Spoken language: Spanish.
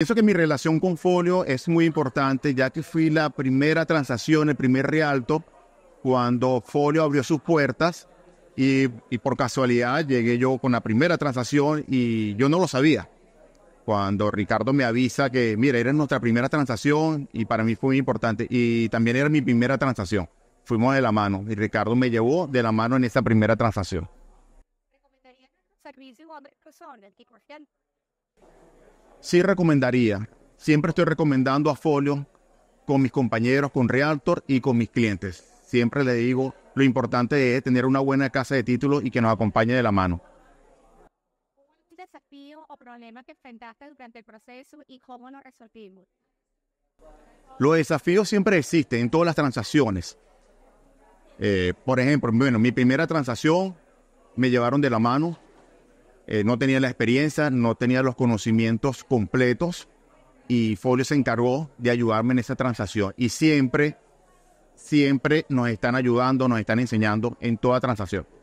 Pienso que mi relación con Folio es muy importante, ya que fui la primera transacción, el primer realto, cuando Folio abrió sus puertas y, por casualidad llegué yo con la primera transacción y yo no lo sabía. Cuando Ricardo me avisa que, mira, era nuestra primera transacción y para mí fue muy importante y también era mi primera transacción. Fuimos de la mano y Ricardo me llevó de la mano en esta primera transacción. Sí recomendaría, siempre estoy recomendando a Folio con mis compañeros, con Realtor y con mis clientes. Siempre le digo, lo importante es tener una buena casa de títulos y que nos acompañe de la mano. los desafío o problema que enfrentaste durante el proceso y cómo lo resolvimos? Los desafíos siempre existen en todas las transacciones. Eh, por ejemplo, bueno, mi primera transacción me llevaron de la mano eh, no tenía la experiencia, no tenía los conocimientos completos y Folio se encargó de ayudarme en esa transacción. Y siempre, siempre nos están ayudando, nos están enseñando en toda transacción.